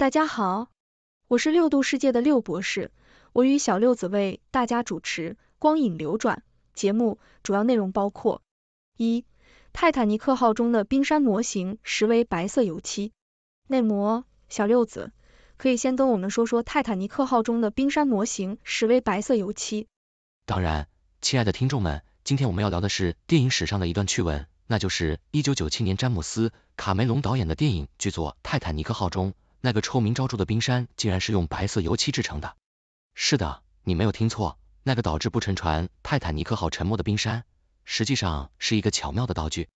大家好，我是六度世界的六博士，我与小六子为大家主持《光影流转》节目，主要内容包括一泰坦尼克号中的冰山模型实为白色油漆。内模小六子，可以先跟我们说说泰坦尼克号中的冰山模型实为白色油漆。当然，亲爱的听众们，今天我们要聊的是电影史上的一段趣闻，那就是一九九七年詹姆斯卡梅隆导演的电影剧作《泰坦尼克号》中。那个臭名昭著的冰山，竟然是用白色油漆制成的。是的，你没有听错，那个导致不沉船泰坦尼克号沉没的冰山，实际上是一个巧妙的道具。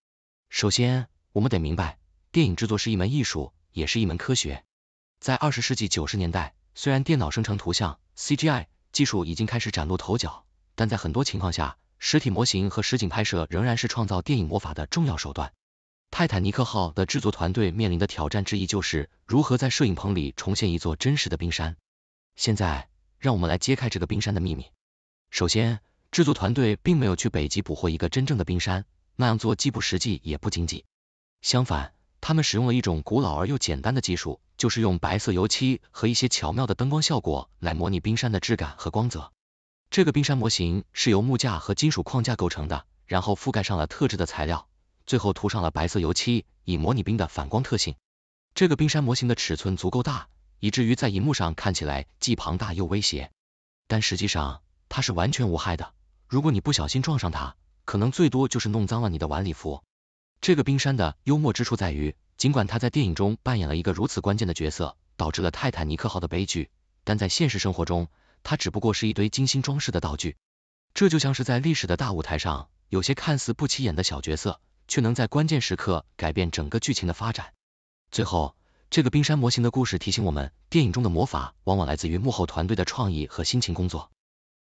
首先，我们得明白，电影制作是一门艺术，也是一门科学。在二十世纪九十年代，虽然电脑生成图像 （CGI） 技术已经开始崭露头角，但在很多情况下，实体模型和实景拍摄仍然是创造电影魔法的重要手段。泰坦尼克号的制作团队面临的挑战之一就是如何在摄影棚里重现一座真实的冰山。现在，让我们来揭开这个冰山的秘密。首先，制作团队并没有去北极捕获一个真正的冰山，那样做既不实际也不经济。相反，他们使用了一种古老而又简单的技术，就是用白色油漆和一些巧妙的灯光效果来模拟冰山的质感和光泽。这个冰山模型是由木架和金属框架构成的，然后覆盖上了特制的材料。最后涂上了白色油漆，以模拟冰的反光特性。这个冰山模型的尺寸足够大，以至于在银幕上看起来既庞大又威胁。但实际上，它是完全无害的。如果你不小心撞上它，可能最多就是弄脏了你的晚礼服。这个冰山的幽默之处在于，尽管它在电影中扮演了一个如此关键的角色，导致了泰坦尼克号的悲剧，但在现实生活中，它只不过是一堆精心装饰的道具。这就像是在历史的大舞台上，有些看似不起眼的小角色。却能在关键时刻改变整个剧情的发展。最后，这个冰山模型的故事提醒我们，电影中的魔法往往来自于幕后团队的创意和辛勤工作。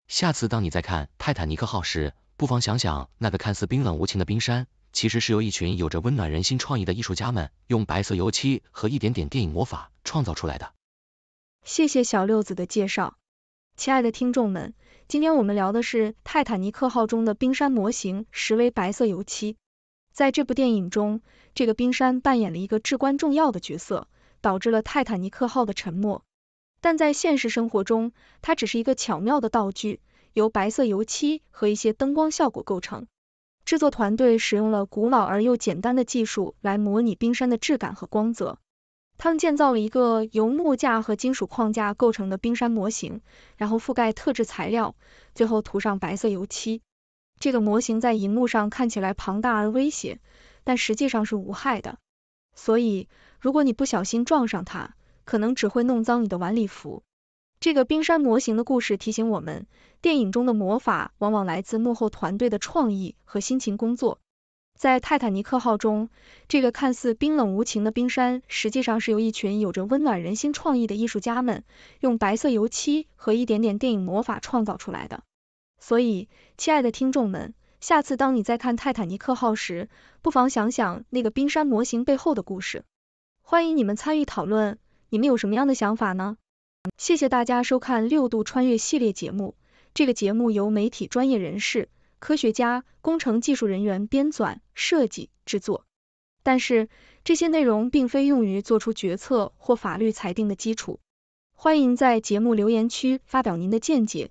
下次当你再看泰坦尼克号时，不妨想想那个看似冰冷无情的冰山，其实是由一群有着温暖人心创意的艺术家们，用白色油漆和一点点电影魔法创造出来的。谢谢小六子的介绍，亲爱的听众们，今天我们聊的是泰坦尼克号中的冰山模型实为白色油漆。在这部电影中，这个冰山扮演了一个至关重要的角色，导致了泰坦尼克号的沉没。但在现实生活中，它只是一个巧妙的道具，由白色油漆和一些灯光效果构成。制作团队使用了古老而又简单的技术来模拟冰山的质感和光泽。他们建造了一个由木架和金属框架构成的冰山模型，然后覆盖特制材料，最后涂上白色油漆。这个模型在银幕上看起来庞大而威胁，但实际上是无害的。所以，如果你不小心撞上它，可能只会弄脏你的晚礼服。这个冰山模型的故事提醒我们，电影中的魔法往往来自幕后团队的创意和辛勤工作。在《泰坦尼克号》中，这个看似冰冷无情的冰山，实际上是由一群有着温暖人心创意的艺术家们，用白色油漆和一点点电影魔法创造出来的。所以，亲爱的听众们，下次当你再看《泰坦尼克号》时，不妨想想那个冰山模型背后的故事。欢迎你们参与讨论，你们有什么样的想法呢？谢谢大家收看《六度穿越》系列节目。这个节目由媒体专业人士、科学家、工程技术人员编纂、设计、制作，但是这些内容并非用于做出决策或法律裁定的基础。欢迎在节目留言区发表您的见解。